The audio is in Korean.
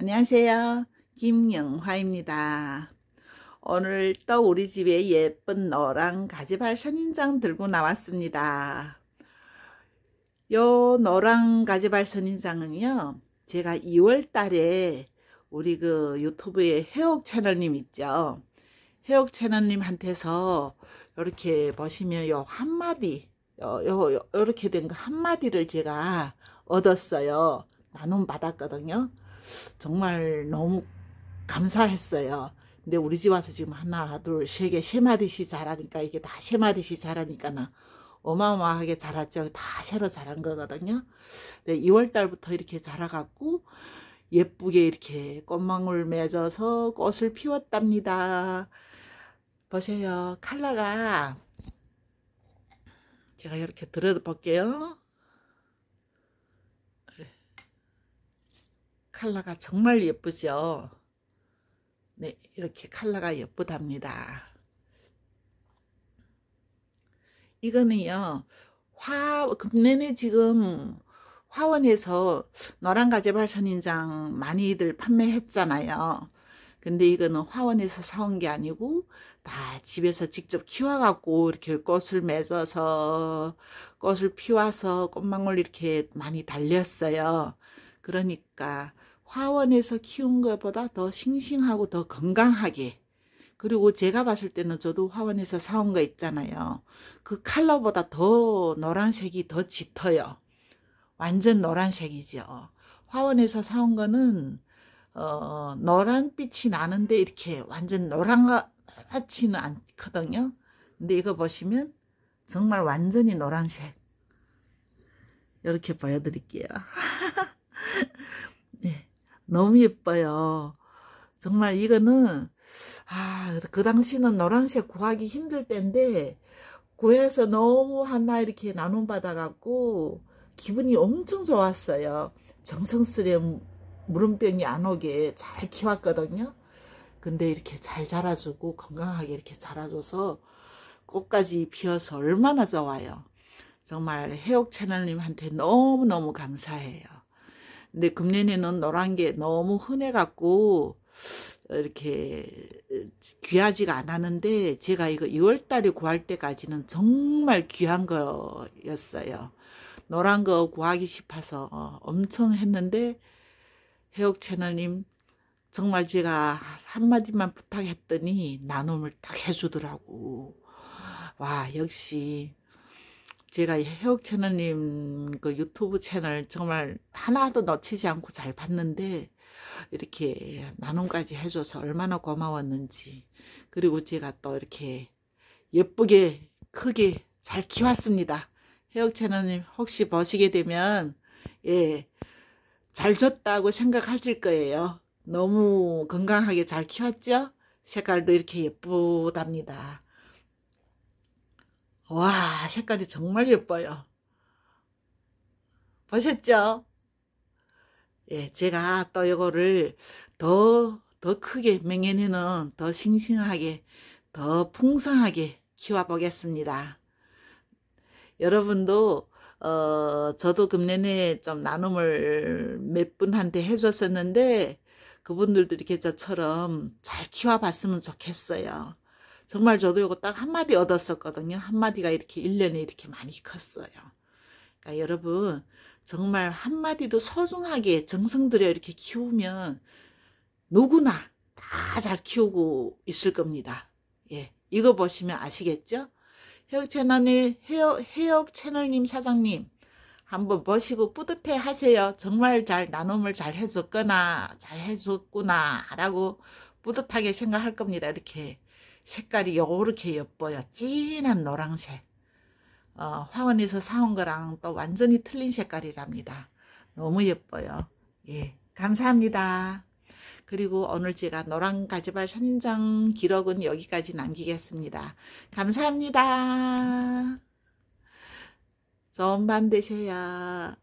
안녕하세요. 김영화입니다. 오늘 또 우리 집에 예쁜 노랑 가지발 선인장 들고 나왔습니다. 요 노랑 가지발 선인장은요. 제가 2월 달에 우리 그 유튜브에 해옥 채널님 있죠. 해옥 채널님한테서 이렇게 보시면 요 한마디 요, 요, 요 이렇게 된 거 한마디를 제가 얻었어요. 나눔 받았거든요. 정말 너무 감사했어요. 근데 우리 집 와서 지금 하나, 둘, 세 개, 세 마디씩 자라니까 이게 다 세 마디씩 자라니까 나 어마어마하게 자랐죠. 다 새로 자란 거거든요. 근 2월 달부터 이렇게 자라갖고 예쁘게 이렇게 꽃망울 맺어서 꽃을 피웠답니다. 보세요. 칼라가 제가 이렇게 들어볼게요. 칼라가 정말 예쁘죠 네 이렇게 칼라가 예쁘답니다 이거는요 화 금년에 지금 화원에서 노란 가재발 선인장 많이들 판매했잖아요 근데 이거는 화원에서 사온 게 아니고 다 집에서 직접 키워갖고 이렇게 꽃을 맺어서 꽃을 피워서 꽃망울 이렇게 많이 달렸어요. 그러니까 화원에서 키운 것보다 더 싱싱하고 더 건강하게 그리고 제가 봤을 때는 저도 화원에서 사온 거 있잖아요. 그 컬러보다 더 노란색이 더 짙어요. 완전 노란색이죠. 화원에서 사온 거는 어, 노란빛이 나는데 이렇게 완전 노란같지는 않거든요. 근데 이거 보시면 정말 완전히 노란색 이렇게 보여드릴게요. 네, 너무 예뻐요. 정말 이거는 아, 그 당시는 노란색 구하기 힘들 때인데 구해서 너무 하나 이렇게 나눔 받아갖고 기분이 엄청 좋았어요. 정성스레 물음병이안 오게 잘 키웠거든요. 근데 이렇게 잘 자라주고 건강하게 이렇게 자라줘서 꽃까지 피어서 얼마나 좋아요. 정말 해옥 채널님한테 너무너무 감사해요. 근데 금년에는 노란 게 너무 흔해갖고 이렇게 어, 귀하지가 않았는데 제가 이거 2월달에 구할 때까지는 정말 귀한 거였어요. 노란 거 구하기 싶어서 어, 엄청 했는데 해옥 채널님 정말 제가 한마디만 부탁했더니 나눔을 딱 해주더라고. 와 역시 제가 해옥 채널님 그 유튜브 채널 정말 하나도 놓치지 않고 잘 봤는데 이렇게 나눔까지 해줘서 얼마나 고마웠는지 그리고 제가 또 이렇게 예쁘게 크게 잘 키웠습니다. 해옥 채널님 혹시 보시게 되면 예, 잘 줬다고 생각하실 거예요. 너무 건강하게 잘 키웠죠? 색깔도 이렇게 예쁘답니다. 와 색깔이 정말 예뻐요 보셨죠? 예, 제가 또 이거를 더, 더 크게 명현이는 더 싱싱하게 더 풍성하게 키워보겠습니다 여러분도 어, 저도 금년에 좀 나눔을 몇 분한테 해줬었는데 그분들도 이렇게 저처럼 잘 키워봤으면 좋겠어요 정말 저도 이거 딱 한마디 얻었었거든요. 한마디가 이렇게 1년에 이렇게 많이 컸어요. 그러니까 여러분 정말 한마디도 소중하게 정성들여 이렇게 키우면 누구나 다 잘 키우고 있을 겁니다. 예, 이거 보시면 아시겠죠? 해역 채널님, 해역, 해역 채널님 사장님 한번 보시고 뿌듯해 하세요. 정말 잘 나눔을 잘 해줬거나 잘 해줬구나 라고 뿌듯하게 생각할 겁니다. 이렇게 색깔이 요렇게 예뻐요. 진한 노랑색 어, 화원에서 사온 거랑 또 완전히 틀린 색깔이랍니다 너무 예뻐요 예 감사합니다 그리고 오늘 제가 노랑 가지발 선장 기록은 여기까지 남기겠습니다 감사합니다 좋은 밤 되세요